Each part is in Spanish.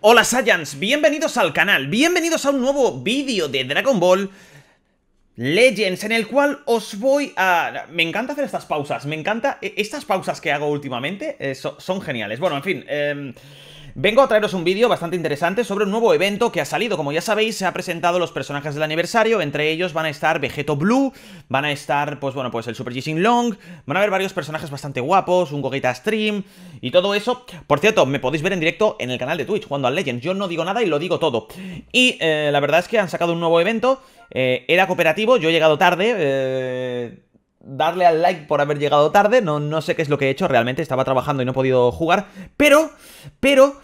Hola Saiyans, bienvenidos al canal, bienvenidos a un nuevo vídeo de Dragon Ball Legends en el cual os voy a... Me encanta hacer estas pausas, me encanta... E-, estas pausas que hago últimamente eh, son geniales. Bueno, en fin... Em, Vengo a traeros un vídeo bastante interesante sobre un nuevo evento que ha salido. Como ya sabéis, se han presentado los personajes del aniversario, entre ellos van a estar Vegeto Blue, van a estar, pues bueno, pues el Super G Long, van a haber varios personajes bastante guapos, un Gogeta Stream y todo eso. Por cierto, me podéis ver en directo en el canal de Twitch, jugando al Legends. Yo no digo nada y lo digo todo. Y eh, la verdad es que han sacado un nuevo evento, eh, era cooperativo, yo he llegado tarde, eh, darle al like por haber llegado tarde. No, no sé qué es lo que he hecho, realmente estaba trabajando y no he podido jugar. Pero, pero,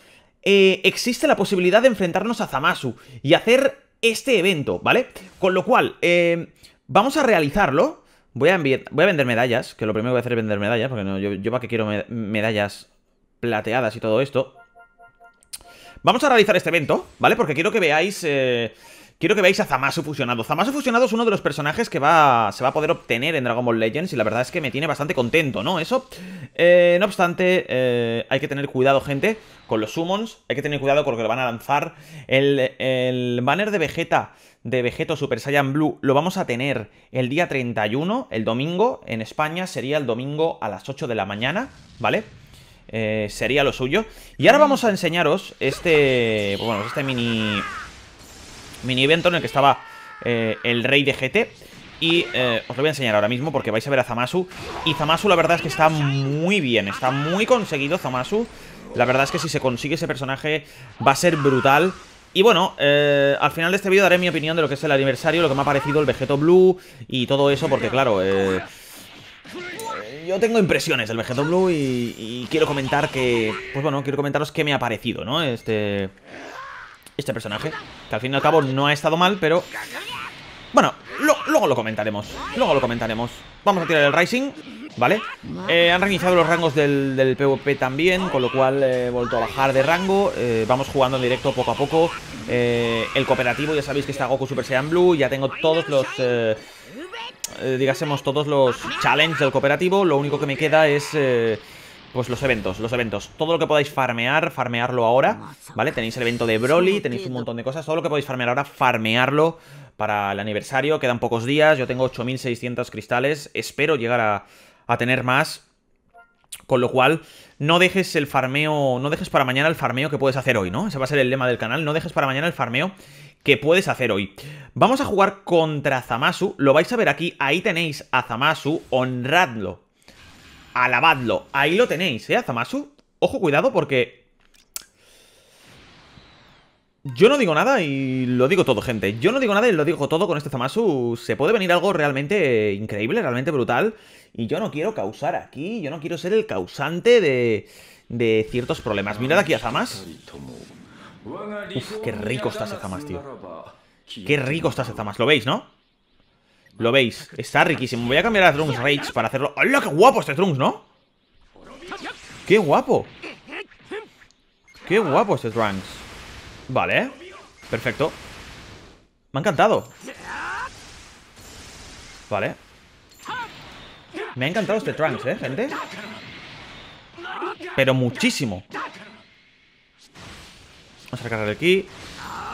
eh, existe la posibilidad de enfrentarnos a Zamasu y hacer este evento, ¿vale? Con lo cual, eh, vamos a realizarlo. Voy a, vender medallas, que lo primero que voy a hacer es vender medallas, porque yo, yo para quiero medallas plateadas y todo esto. Vamos a realizar este evento, ¿vale? Porque quiero que veáis... Eh, Quiero que veáis a Zamasu fusionado. Zamasu fusionado es uno de los personajes que va, se va a poder obtener en Dragon Ball Legends y la verdad es que me tiene bastante contento, ¿no? Eso, eh, no obstante, eh, hay que tener cuidado, gente, con los summons. Hay que tener cuidado con lo que van a lanzar. El, banner de Vegeta de Vegeto Super Saiyan Blue lo vamos a tener el día 31, el domingo, en España sería el domingo a las 8 de la mañana, ¿vale? Eh, sería lo suyo. Y ahora vamos a enseñaros este, pues bueno, este mini, mini evento en el que estaba eh, el rey de GT. Y eh, os lo voy a enseñar ahora mismo porque vais a ver a Zamasu. Y Zamasu la verdad es que está muy bien, está muy conseguido Zamasu. La verdad es que si se consigue ese personaje va a ser brutal. Y bueno, eh, al final de este vídeo daré mi opinión de lo que es el aniversario, lo que me ha parecido el Vegeto Blue y todo eso, porque claro, yo tengo impresiones del Vegeto Blue y, y quiero comentar que, pues bueno, quiero comentaros qué me ha parecido, ¿no? Este este personaje. Que al fin y al cabo no ha estado mal, pero... Bueno, luego lo comentaremos. Luego lo comentaremos. Vamos a tirar el Rising, ¿vale? Eh, han reiniciado los rangos del, PvP también, con lo cual eh, he vuelto a bajar de rango. Eh, vamos jugando en directo poco a poco. el cooperativo, ya sabéis que está Goku Super Saiyan Blue. Ya tengo todos los... digásemos todos los challenges del cooperativo. Lo único que me queda es pues los eventos, los eventos. Todo lo que podáis farmear, farmearlo ahora, ¿vale? Tenéis el evento de Broly, tenéis un montón de cosas. Todo lo que podéis farmear ahora, farmearlo para el aniversario. Quedan pocos días, yo tengo 8600 cristales. Espero llegar a, a tener más. Con lo cual, no dejes el farmeo, no dejes para mañana el farmeo que puedes hacer hoy, ¿no? Ese va a ser el lema del canal, no dejes para mañana el farmeo que puedes hacer hoy. Vamos a jugar contra Zamasu, lo vais a ver aquí, ahí tenéis a Zamasu, honradlo, Alabadlo. Ahí lo tenéis, ¿eh, Zamasu? Ojo, cuidado, porque... Yo no digo nada y lo digo todo, gente. Yo no digo nada y lo digo todo con este Zamasu. Se puede venir algo realmente increíble, realmente brutal. Y yo no quiero causar aquí, yo no quiero ser el causante de, de ciertos problemas. Mirad aquí a Zamas. qué rico está ese Zamas, tío. Qué rico está ese Zamas, lo veis, ¿no? Lo veis, está riquísimo Voy a cambiar a Trunks Rage para hacerlo ¡Hola, qué guapo este Trunks, ¿no? ¡Qué guapo! ¡Qué guapo este Trunks! Vale, perfecto Me ha encantado Vale Me ha encantado este Trunks, ¿eh, gente? Pero muchísimo Vamos a de aquí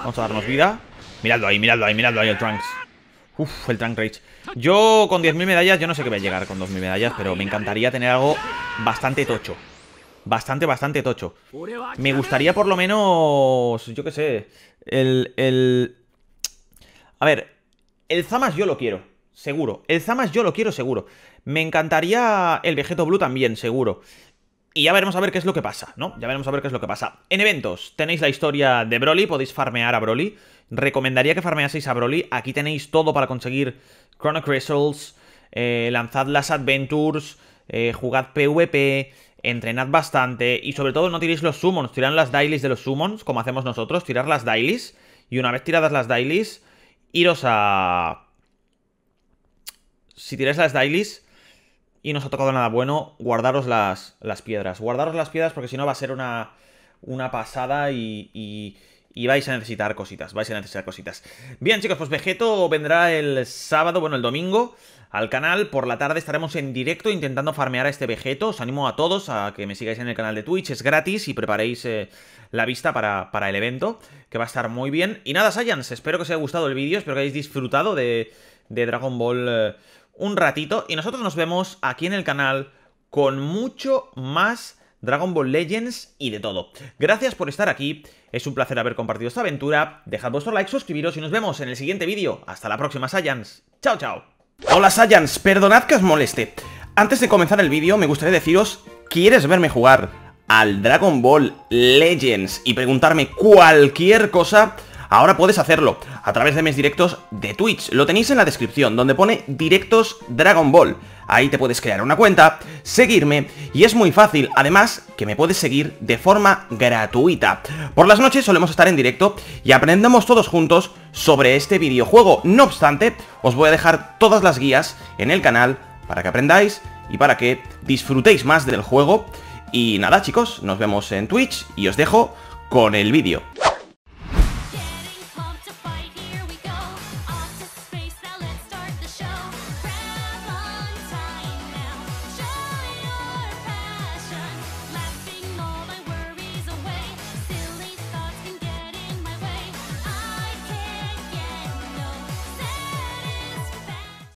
Vamos a darnos vida Miradlo ahí, miradlo ahí, miradlo ahí el Trunks Uf, el Tank Rage. Yo con 10.000 medallas, yo no sé qué voy a llegar con 2.000 medallas, pero me encantaría tener algo bastante tocho. Bastante, bastante tocho. Me gustaría por lo menos, yo qué sé, el, el... A ver, el Zamas yo lo quiero, seguro. El Zamas yo lo quiero, seguro. Me encantaría el Vegeto Blue también, seguro. Y ya veremos a ver qué es lo que pasa, ¿no? Ya veremos a ver qué es lo que pasa. En eventos tenéis la historia de Broly, podéis farmear a Broly. Recomendaría que farmeaseis a Broly. Aquí tenéis todo para conseguir Chrono Crystals, eh, lanzad las Adventures, eh, jugad PvP, entrenad bastante y sobre todo no tiréis los summons, tirad las dailies de los summons, como hacemos nosotros, tirar las dailies. Y una vez tiradas las dailies, iros a... Si tiráis las dailies, y nos ha tocado nada bueno, guardaros las, las piedras. Guardaros las piedras porque si no va a ser una, una pasada y, y, vais a necesitar cositas, vais a necesitar cositas. Bien chicos, pues Vegeto vendrá el sábado, bueno el domingo, al canal. Por la tarde estaremos en directo intentando farmear a este Vegeto. Os animo a todos a que me sigáis en el canal de Twitch, es gratis y preparéis eh, la vista para, el evento, que va a estar muy bien. Y nada, Saiyans, espero que os haya gustado el vídeo, espero que hayáis disfrutado de, Dragon Ball... Eh, un ratito y nosotros nos vemos aquí en el canal con mucho más Dragon Ball Legends y de todo. Gracias por estar aquí, es un placer haber compartido esta aventura, dejad vuestro like, suscribiros y nos vemos en el siguiente vídeo. Hasta la próxima, Saiyans. ¡Chao, chao! Hola, Saiyans, perdonad que os moleste. Antes de comenzar el vídeo me gustaría deciros, ¿quieres verme jugar al Dragon Ball Legends y preguntarme cualquier cosa? Ahora puedes hacerlo a través de mis directos de Twitch. Lo tenéis en la descripción, donde pone directos Dragon Ball. Ahí te puedes crear una cuenta, seguirme y es muy fácil. Además, que me puedes seguir de forma gratuita. Por las noches solemos estar en directo y aprendemos todos juntos sobre este videojuego. No obstante, os voy a dejar todas las guías en el canal para que aprendáis y para que disfrutéis más del juego. Y nada chicos, nos vemos en Twitch y os dejo con el vídeo.